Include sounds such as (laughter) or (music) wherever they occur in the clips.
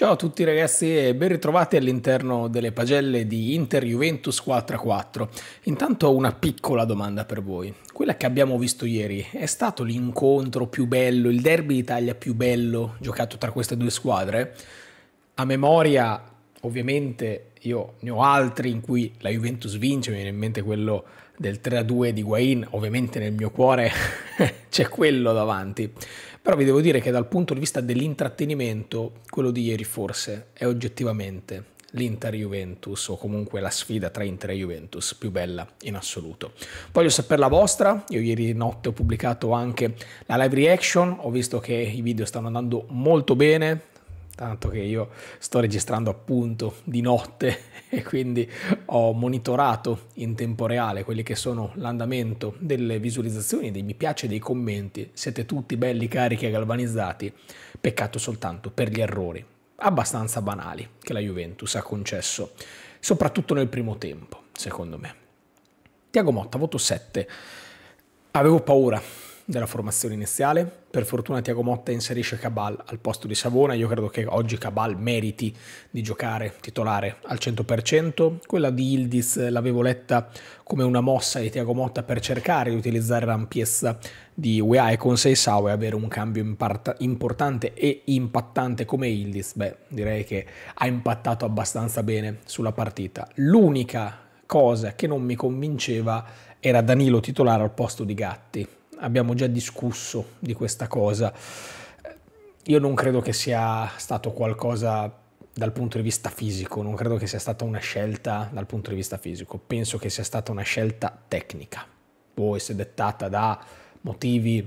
Ciao a tutti ragazzi e ben ritrovati all'interno delle pagelle di Inter Juventus 4 a 4. Intanto ho una piccola domanda per voi. Quella che abbiamo visto ieri è stato l'incontro più bello, il derby d'Italia più bello giocato tra queste due squadre? A memoria, ovviamente, io ne ho altri in cui la Juventus vince, mi viene in mente quello del 3-2 di Guain, ovviamente nel mio cuore (laughs) c'è quello davanti, però vi devo dire che dal punto di vista dell'intrattenimento, quello di ieri forse è oggettivamente l'Inter-Juventus o comunque la sfida tra Inter e Juventus più bella in assoluto. Voglio sapere la vostra, io ieri notte ho pubblicato anche la live reaction, ho visto che i video stanno andando molto bene, tanto che io sto registrando appunto di notte (laughs) e quindi ho monitorato in tempo reale quelli che sono l'andamento delle visualizzazioni, dei mi piace, dei commenti. Siete tutti belli carichi e galvanizzati, peccato soltanto per gli errori abbastanza banali che la Juventus ha concesso, soprattutto nel primo tempo, secondo me. Tiago Motta, voto 7. Avevo paura della formazione iniziale. Per fortuna Tiago Motta inserisce Cabal al posto di Savona. Io credo che oggi Cabal meriti di giocare titolare al 100%. Quella di Ildiz l'avevo letta come una mossa di Tiago Motta per cercare di utilizzare l'ampiezza di UEA e con Seisao e avere un cambio importante e impattante come Ildiz. Beh, direi che ha impattato abbastanza bene sulla partita. L'unica cosa che non mi convinceva era Danilo titolare al posto di Gatti abbiamo già discusso di questa cosa. Io non credo che sia stato qualcosa dal punto di vista fisico, non credo che sia stata una scelta dal punto di vista fisico, penso che sia stata una scelta tecnica, può essere dettata da motivi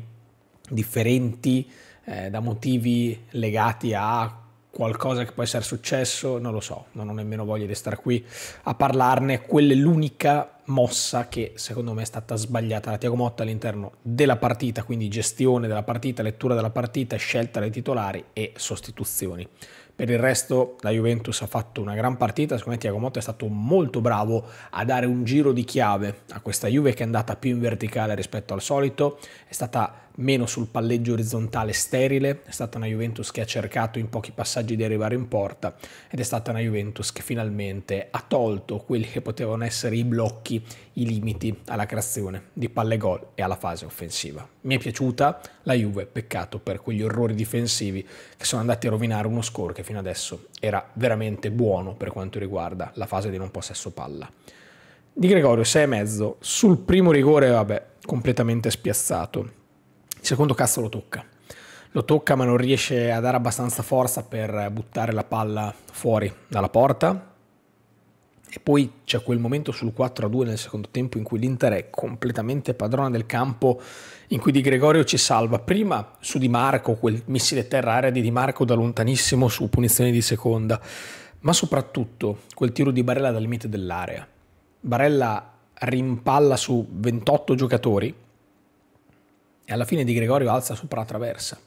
differenti, eh, da motivi legati a qualcosa che può essere successo, non lo so, non ho nemmeno voglia di stare qui a parlarne, quella è l'unica mossa che secondo me è stata sbagliata da Tiago Motta all'interno della partita, quindi gestione della partita, lettura della partita, scelta dei titolari e sostituzioni. Per il resto la Juventus ha fatto una gran partita, secondo me Tiago Motta è stato molto bravo a dare un giro di chiave a questa Juve che è andata più in verticale rispetto al solito, è stata meno sul palleggio orizzontale sterile, è stata una Juventus che ha cercato in pochi passaggi di arrivare in porta ed è stata una Juventus che finalmente ha tolto quelli che potevano essere i blocchi, i limiti alla creazione di palle gol e alla fase offensiva. Mi è piaciuta la Juve, peccato per quegli orrori difensivi che sono andati a rovinare uno score che fino adesso era veramente buono per quanto riguarda la fase di non possesso palla. Di Gregorio 6,5 sul primo rigore, vabbè, completamente spiazzato il secondo cazzo lo tocca. Lo tocca ma non riesce a dare abbastanza forza per buttare la palla fuori dalla porta. E poi c'è quel momento sul 4-2 nel secondo tempo in cui l'Inter è completamente padrona del campo, in cui Di Gregorio ci salva prima su Di Marco, quel missile terra-aria di Di Marco da lontanissimo su punizione di seconda, ma soprattutto quel tiro di Barella dal limite dell'area. Barella rimpalla su 28 giocatori, e alla fine Di Gregorio alza sopra la traversa.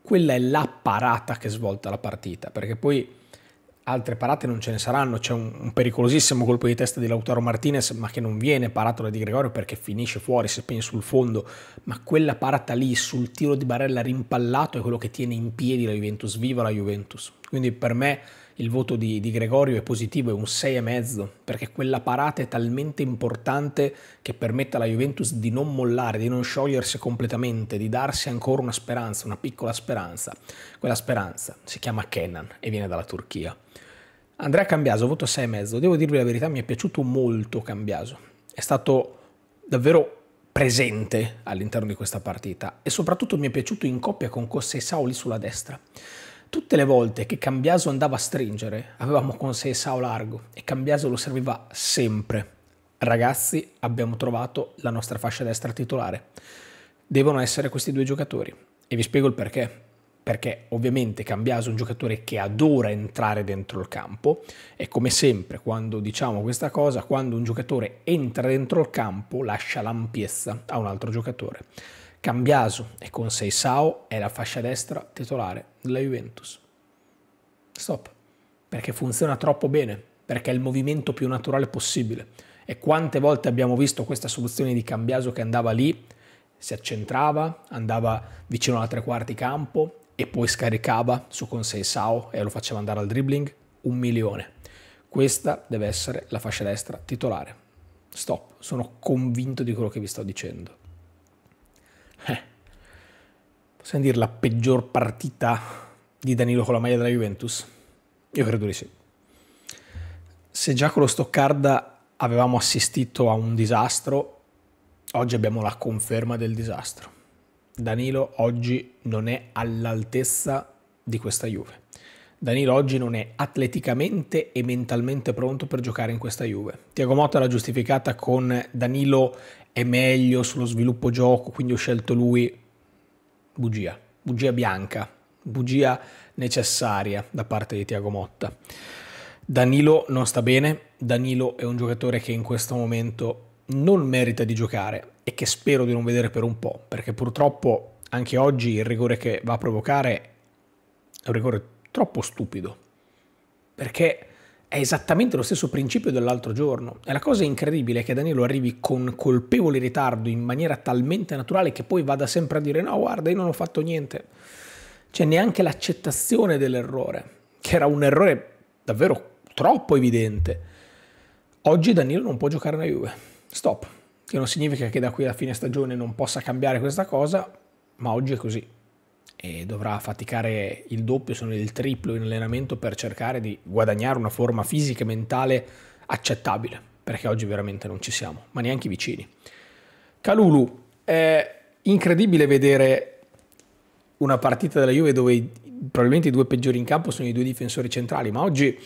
Quella è la parata che svolta la partita, perché poi altre parate non ce ne saranno, c'è un, un, pericolosissimo colpo di testa di Lautaro Martinez, ma che non viene parato da Di Gregorio perché finisce fuori, si appena sul fondo, ma quella parata lì sul tiro di Barella rimpallato è quello che tiene in piedi la Juventus, viva la Juventus. Quindi per me il voto di, di, Gregorio è positivo, è un 6,5, perché quella parata è talmente importante che permette alla Juventus di non mollare, di non sciogliersi completamente, di darsi ancora una speranza, una piccola speranza. Quella speranza si chiama Kenan e viene dalla Turchia. Andrea Cambiaso, voto 6,5. Devo dirvi la verità, mi è piaciuto molto Cambiaso. È stato davvero presente all'interno di questa partita e soprattutto mi è piaciuto in coppia con Cossei Sauli sulla destra. Tutte le volte che Cambiaso andava a stringere, avevamo con sé Sao Largo e Cambiaso lo serviva sempre. Ragazzi, abbiamo trovato la nostra fascia destra titolare. Devono essere questi due giocatori e vi spiego il perché perché ovviamente Cambiaso è un giocatore che adora entrare dentro il campo e come sempre quando diciamo questa cosa, quando un giocatore entra dentro il campo lascia l'ampiezza a un altro giocatore. Cambiaso e con Seisao è la fascia destra titolare della Juventus. Stop. Perché funziona troppo bene, perché è il movimento più naturale possibile. E quante volte abbiamo visto questa soluzione di Cambiaso che andava lì, si accentrava, andava vicino alla tre quarti campo e poi scaricava su con Seisao e lo faceva andare al dribbling? Un milione. Questa deve essere la fascia destra titolare. Stop, sono convinto di quello che vi sto dicendo. Eh. possiamo dire la peggior partita di Danilo con la maglia della Juventus? Io credo di sì. Se già con lo Stoccarda avevamo assistito a un disastro, oggi abbiamo la conferma del disastro. Danilo oggi non è all'altezza di questa Juve. Danilo oggi non è atleticamente e mentalmente pronto per giocare in questa Juve. Tiago Motta l'ha giustificata con Danilo è meglio sullo sviluppo gioco, quindi ho scelto lui. Bugia, bugia bianca, bugia necessaria da parte di Tiago Motta. Danilo non sta bene, Danilo è un giocatore che in questo momento non merita di giocare e che spero di non vedere per un po', perché purtroppo anche oggi il rigore che va a provocare è un rigore troppo stupido, perché è esattamente lo stesso principio dell'altro giorno. E la cosa incredibile è che Danilo arrivi con colpevole ritardo in maniera talmente naturale che poi vada sempre a dire no, guarda, io non ho fatto niente. C'è neanche l'accettazione dell'errore, che era un errore davvero troppo evidente. Oggi Danilo non può giocare nella Juve. Stop. Che non significa che da qui alla fine stagione non possa cambiare questa cosa, ma oggi è così e dovrà faticare il doppio, se non il triplo in allenamento per cercare di guadagnare una forma fisica e mentale accettabile, perché oggi veramente non ci siamo, ma neanche vicini. Calulu, è incredibile vedere una partita della Juve dove probabilmente i due peggiori in campo sono i due difensori centrali, ma oggi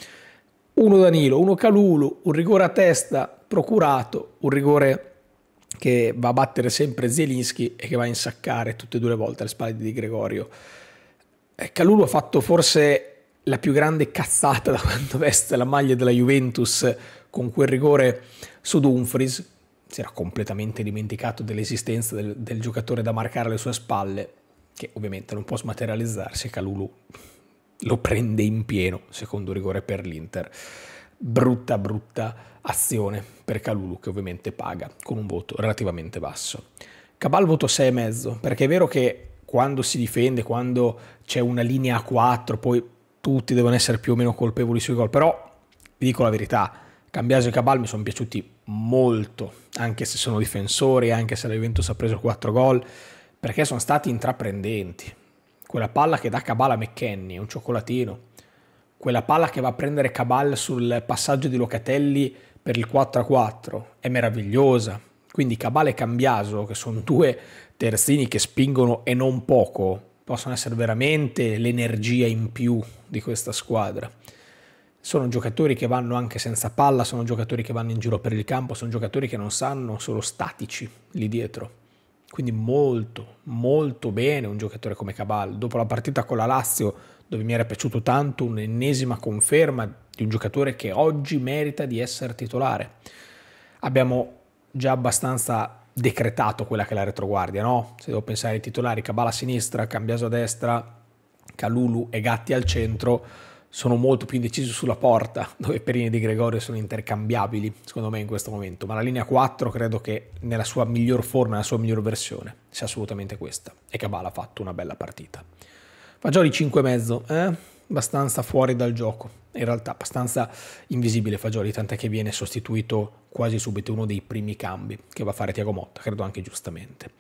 uno Danilo, uno Calulu, un rigore a testa procurato, un rigore che va a battere sempre Zelinski e che va a insaccare tutte e due le volte alle spalle di Gregorio. Calulu eh, ha fatto forse la più grande cazzata (laughs) da quando veste la maglia della Juventus con quel rigore su Dumfries. Si era completamente dimenticato dell'esistenza del, del giocatore da marcare alle sue spalle, che ovviamente non può smaterializzarsi. Calulu lo prende in pieno, secondo rigore per l'Inter brutta brutta azione per Calulu che ovviamente paga con un voto relativamente basso. Cabal voto 6,5 perché è vero che quando si difende, quando c'è una linea a 4, poi tutti devono essere più o meno colpevoli sui gol, però vi dico la verità, Cambiaso e Cabal mi sono piaciuti molto, anche se sono difensori, anche se la Juventus ha preso 4 gol, perché sono stati intraprendenti. Quella palla che dà Cabal a McKenny, un cioccolatino, quella palla che va a prendere Cabal sul passaggio di Locatelli per il 4-4 è meravigliosa. Quindi Cabal e Cambiaso, che sono due terzini che spingono e non poco, possono essere veramente l'energia in più di questa squadra. Sono giocatori che vanno anche senza palla, sono giocatori che vanno in giro per il campo, sono giocatori che non sanno, sono statici lì dietro. Quindi molto, molto bene un giocatore come Cabal. Dopo la partita con la Lazio, dove mi era piaciuto tanto, un'ennesima conferma di un giocatore che oggi merita di essere titolare. Abbiamo già abbastanza decretato quella che è la retroguardia, no? Se devo pensare ai titolari, Cabal a sinistra, Cambiaso a destra, Calulu e Gatti al centro sono molto più indeciso sulla porta, (laughs) dove Perini e Di Gregorio sono intercambiabili, secondo me, in questo momento. Ma la linea 4 credo che nella sua miglior forma, nella sua miglior versione, sia assolutamente questa. E Cabala ha fatto una bella partita. Fagioli 5,5, eh? abbastanza fuori dal gioco. In realtà, abbastanza invisibile Fagioli, tant'è che viene sostituito quasi subito uno dei primi cambi che va a fare Tiago Motta, credo anche giustamente.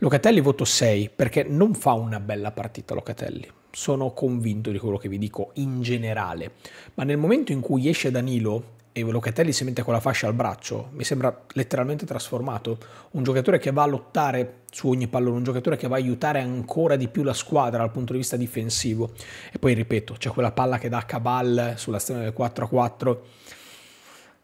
Locatelli voto 6, perché non fa una bella partita Locatelli sono convinto di quello che vi dico in generale, ma nel momento in cui esce Danilo e Locatelli si mette con la fascia al braccio, mi sembra letteralmente trasformato, un giocatore che va a lottare su ogni pallone, un giocatore che va a aiutare ancora di più la squadra dal punto di vista difensivo. E poi ripeto, c'è quella palla che dà Cabal sulla strada del 4-4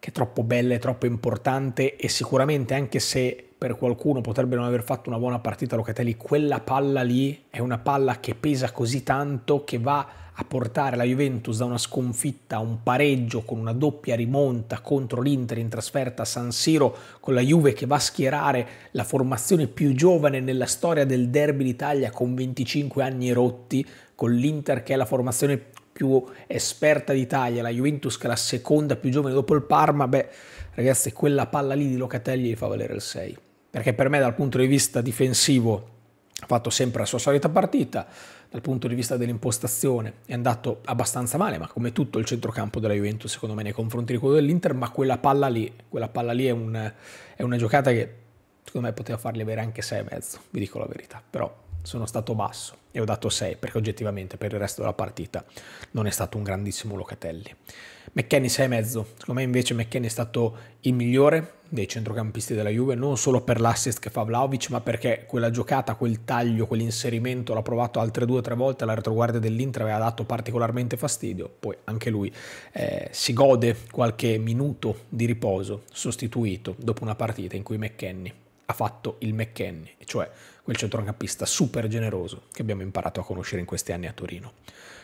che è troppo bella, è troppo importante e sicuramente anche se per qualcuno potrebbe non aver fatto una buona partita Locatelli, quella palla lì è una palla che pesa così tanto che va a portare la Juventus da una sconfitta a un pareggio con una doppia rimonta contro l'Inter in trasferta a San Siro con la Juve che va a schierare la formazione più giovane nella storia del derby d'Italia con 25 anni rotti, con l'Inter che è la formazione più esperta d'Italia, la Juventus che è la seconda più giovane dopo il Parma, beh ragazzi quella palla lì di Locatelli gli fa valere il 6 perché per me dal punto di vista difensivo ha fatto sempre la sua solita partita, dal punto di vista dell'impostazione è andato abbastanza male, ma come tutto il centrocampo della Juventus secondo me nei confronti di quello dell'Inter, ma quella palla lì, quella palla lì è, un, è una giocata che secondo me poteva farli avere anche 6 e mezzo, vi dico la verità, però sono stato basso e ho dato 6 perché oggettivamente per il resto della partita non è stato un grandissimo Locatelli. McKenny 6,5, secondo me invece McKenny è stato il migliore dei centrocampisti della Juve, non solo per l'assist che fa Vlaovic, ma perché quella giocata, quel taglio, quell'inserimento l'ha provato altre due o tre volte, la retroguardia dell'Inter aveva dato particolarmente fastidio, poi anche lui eh, si gode qualche minuto di riposo sostituito dopo una partita in cui McKenny ha fatto il McKenny, cioè quel centrocampista super generoso che abbiamo imparato a conoscere in questi anni a Torino.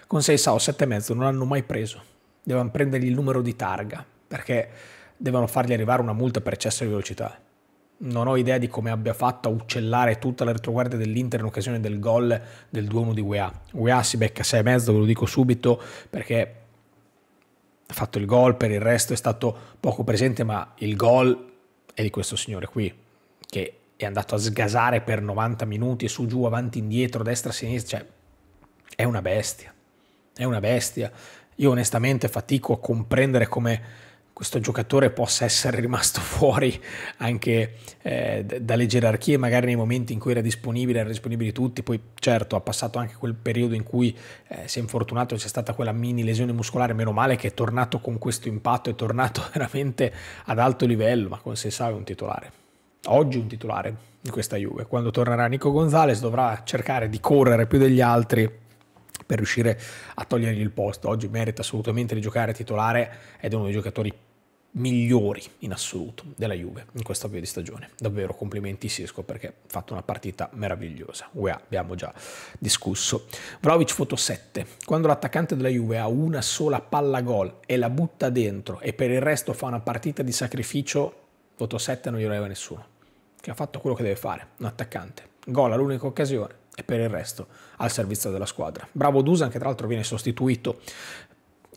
Con 6 Sao 7,5 non l'hanno mai preso, devono prendergli il numero di targa perché devono fargli arrivare una multa per eccesso di velocità. Non ho idea di come abbia fatto a uccellare tutta la retroguardia dell'Inter in occasione del gol del 2-1 di UEA. UEA si becca 6,5, ve lo dico subito, perché ha fatto il gol, per il resto è stato poco presente, ma il gol è di questo signore qui, che è andato a sgasare per 90 minuti e su, giù, avanti, indietro, destra, sinistra, cioè è una bestia, è una bestia. Io onestamente fatico a comprendere come questo giocatore possa essere rimasto (laughs) fuori anche eh, dalle gerarchie, magari nei momenti in cui era disponibile, erano disponibili tutti, poi certo ha passato anche quel periodo in cui eh, si è infortunato, c'è stata quella mini lesione muscolare, meno male che è tornato con questo impatto, è tornato (laughs) veramente ad alto livello, ma come si sa è un titolare oggi un titolare di questa Juve. Quando tornerà Nico Gonzalez dovrà cercare di correre più degli altri per riuscire a togliergli il posto. Oggi merita assolutamente di giocare titolare ed è uno dei giocatori migliori in assoluto della Juve in questo avvio di stagione. Davvero complimenti Sisco perché ha fatto una partita meravigliosa. Ue, abbiamo già discusso. Vlaovic foto 7. Quando l'attaccante della Juve ha una sola palla gol e la butta dentro e per il resto fa una partita di sacrificio, foto 7 non glielo leva nessuno che ha fatto quello che deve fare, un attaccante. Gol all'unica occasione e per il resto al servizio della squadra. Bravo Dusan che tra l'altro viene sostituito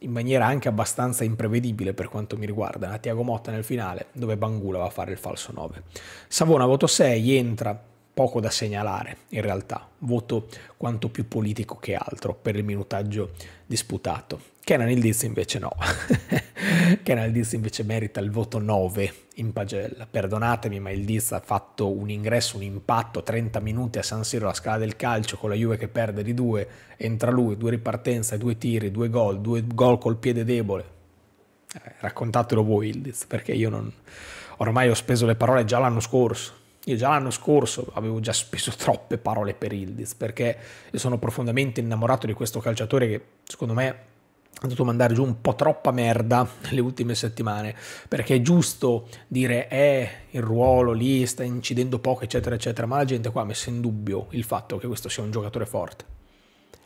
in maniera anche abbastanza imprevedibile per quanto mi riguarda, da Tiago Motta nel finale dove Bangula va a fare il falso 9. Savona voto 6, entra poco da segnalare in realtà, voto quanto più politico che altro per il minutaggio disputato. Kenan Ildiz invece no, (laughs) Kenan Ildiz invece merita il voto 9 in pagella. Perdonatemi, ma il Diz ha fatto un ingresso, un impatto, 30 minuti a San Siro, la scala del calcio, con la Juve che perde di due, entra lui, due ripartenze, due tiri, due gol, due gol col piede debole. Eh, raccontatelo voi il Diz, perché io non... Ormai ho speso le parole già l'anno scorso. Io già l'anno scorso avevo già speso troppe parole per Ildiz perché sono profondamente innamorato di questo calciatore che secondo me ha dovuto mandare giù un po' troppa merda nelle ultime settimane, perché è giusto dire eh, il ruolo lì sta incidendo poco, eccetera, eccetera, ma la gente qua ha messo in dubbio il fatto che questo sia un giocatore forte.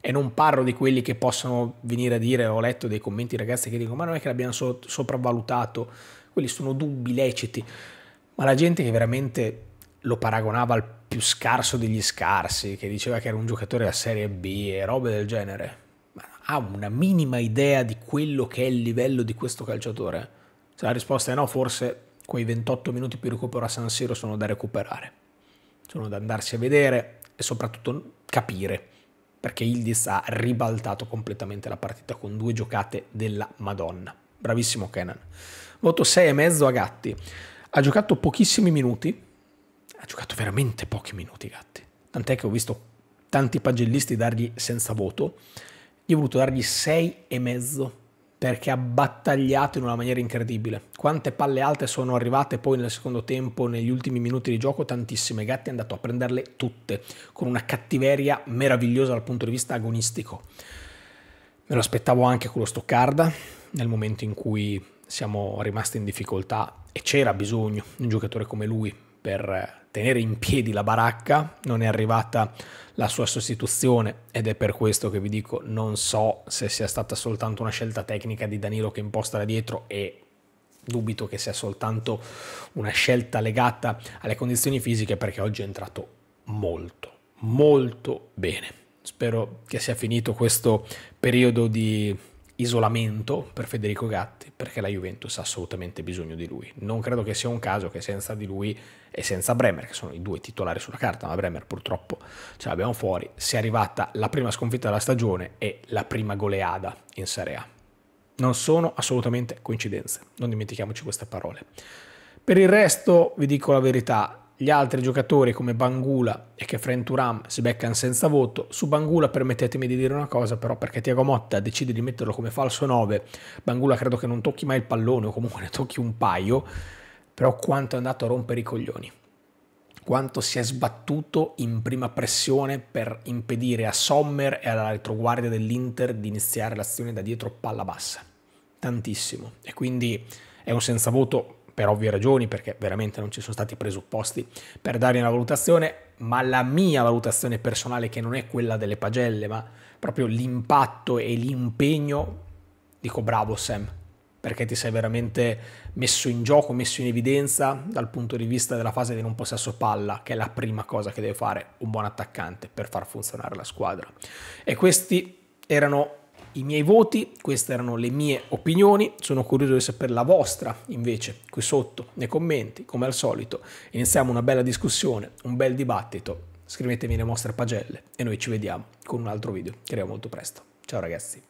E non parlo di quelli che possono venire a dire, ho letto dei commenti ragazzi che dicono ma non è che l'abbiamo so- sopravvalutato, quelli sono dubbi leciti, ma la gente che veramente lo paragonava al più scarso degli scarsi, che diceva che era un giocatore da serie B e robe del genere, ha una minima idea di quello che è il livello di questo calciatore? Se la risposta è no, forse quei 28 minuti più recupero a San Siro sono da recuperare, sono da andarsi a vedere e soprattutto capire, perché Ildiz ha ribaltato completamente la partita con due giocate della Madonna. Bravissimo Kenan. Voto 6,5 a Gatti. Ha giocato pochissimi minuti, ha giocato veramente pochi minuti Gatti, tant'è che ho visto tanti pagellisti dargli senza voto, io ho voluto dargli 6 e mezzo perché ha battagliato in una maniera incredibile. Quante palle alte sono arrivate poi nel secondo tempo, negli ultimi minuti di gioco, tantissime. Gatti è andato a prenderle tutte, con una cattiveria meravigliosa dal punto di vista agonistico. Me lo aspettavo anche con lo Stoccarda, nel momento in cui siamo rimasti in difficoltà e c'era bisogno di un giocatore come lui per eh, tenere in piedi la baracca, non è arrivata la sua sostituzione ed è per questo che vi dico non so se sia stata soltanto una scelta tecnica di Danilo che imposta da dietro e dubito che sia soltanto una scelta legata alle condizioni fisiche perché oggi è entrato molto molto bene. Spero che sia finito questo periodo di isolamento per Federico Gatti perché la Juventus ha assolutamente bisogno di lui. Non credo che sia un caso che senza di lui e senza Bremer, che sono i due titolari sulla carta, ma Bremer purtroppo ce l'abbiamo fuori, sia arrivata la prima sconfitta della stagione e la prima goleada in Serie A. Non sono assolutamente coincidenze, non dimentichiamoci queste parole. Per il resto vi dico la verità, gli altri giocatori come Bangula e che Frenturam si beccano senza voto. Su Bangula permettetemi di dire una cosa però perché Tiago Motta decide di metterlo come falso 9. Bangula credo che non tocchi mai il pallone o comunque (laughs) ne tocchi un paio, però quanto è andato a rompere i coglioni. Quanto si è sbattuto in prima pressione per impedire a Sommer e alla retroguardia dell'Inter di iniziare l'azione da dietro palla bassa. Tantissimo. E quindi è un senza voto per ovvie ragioni, perché veramente non ci sono stati presupposti per dare una valutazione, ma la mia valutazione personale, che non è quella delle pagelle, ma proprio l'impatto e l'impegno, dico bravo Sam, perché ti sei veramente messo in gioco, messo in evidenza dal punto di vista della fase di non possesso palla, che è la prima cosa che deve fare un buon attaccante per far funzionare la squadra. E questi erano i miei voti, queste erano le mie opinioni, sono curioso di sapere la vostra invece qui sotto nei commenti, come al solito iniziamo una bella discussione, un bel dibattito, scrivetemi le vostre pagelle e noi ci vediamo con un altro video che arriva molto presto. Ciao ragazzi!